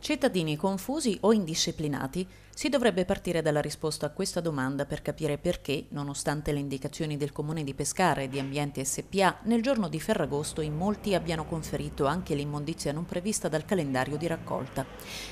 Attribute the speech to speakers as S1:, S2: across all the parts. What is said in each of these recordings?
S1: Cittadini confusi o indisciplinati? Si dovrebbe partire dalla risposta a questa domanda per capire perché, nonostante le indicazioni del comune di Pescara e di Ambiente SPA, nel giorno di Ferragosto in molti abbiano conferito anche l'immondizia non prevista dal calendario di raccolta.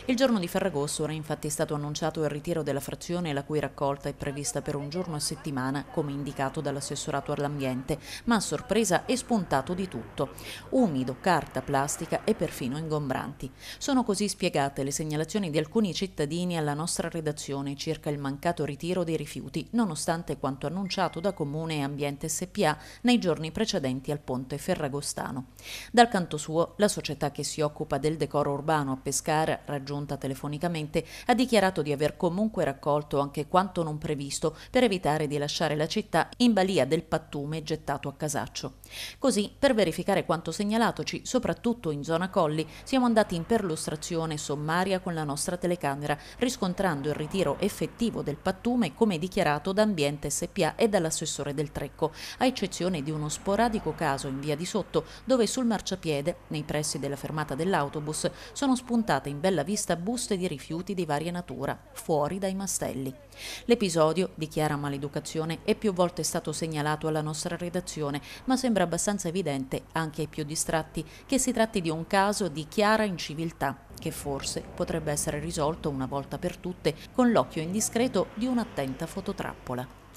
S1: Il giorno di Ferragosto era infatti stato annunciato il ritiro della frazione la cui raccolta è prevista per un giorno a settimana, come indicato dall'assessorato all'ambiente, ma a sorpresa è spuntato di tutto. Umido, carta, plastica e perfino ingombranti. Sono così spiegati giustificate le segnalazioni di alcuni cittadini alla nostra redazione circa il mancato ritiro dei rifiuti, nonostante quanto annunciato da Comune e Ambiente SPA nei giorni precedenti al ponte ferragostano. Dal canto suo, la società che si occupa del decoro urbano a Pescara, raggiunta telefonicamente, ha dichiarato di aver comunque raccolto anche quanto non previsto per evitare di lasciare la città in balia del pattume gettato a casaccio. Così, per verificare quanto segnalatoci, soprattutto in zona Colli, siamo andati in perlustrazione sommaria con la nostra telecamera, riscontrando il ritiro effettivo del pattume come dichiarato da Ambiente SPA e dall'assessore del Trecco, a eccezione di uno sporadico caso in via di sotto dove sul marciapiede, nei pressi della fermata dell'autobus, sono spuntate in bella vista buste di rifiuti di varia natura, fuori dai mastelli. L'episodio dichiara maleducazione è più volte stato segnalato alla nostra redazione, ma sembra abbastanza evidente anche ai più distratti che si tratti di un caso di chiara inciviltà che forse potrebbe essere risolto una volta per tutte con l'occhio indiscreto di un'attenta fototrappola.